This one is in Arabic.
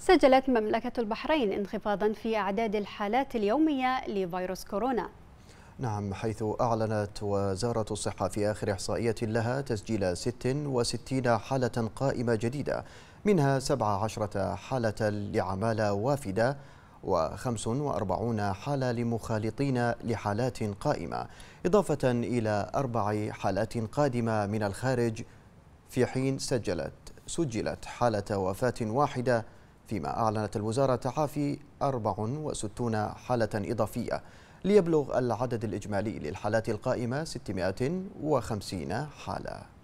سجلت مملكة البحرين انخفاضا في أعداد الحالات اليومية لفيروس كورونا نعم حيث أعلنت وزارة الصحة في آخر إحصائية لها تسجيل 66 حالة قائمة جديدة منها 17 حالة لعمالة وافدة و45 حالة لمخالطين لحالات قائمة إضافة إلى أربع حالات قادمة من الخارج في حين سجلت سجلت حالة وفاة واحدة فيما أعلنت الوزارة تعافي 64 حالة إضافية ليبلغ العدد الإجمالي للحالات القائمة 650 حالة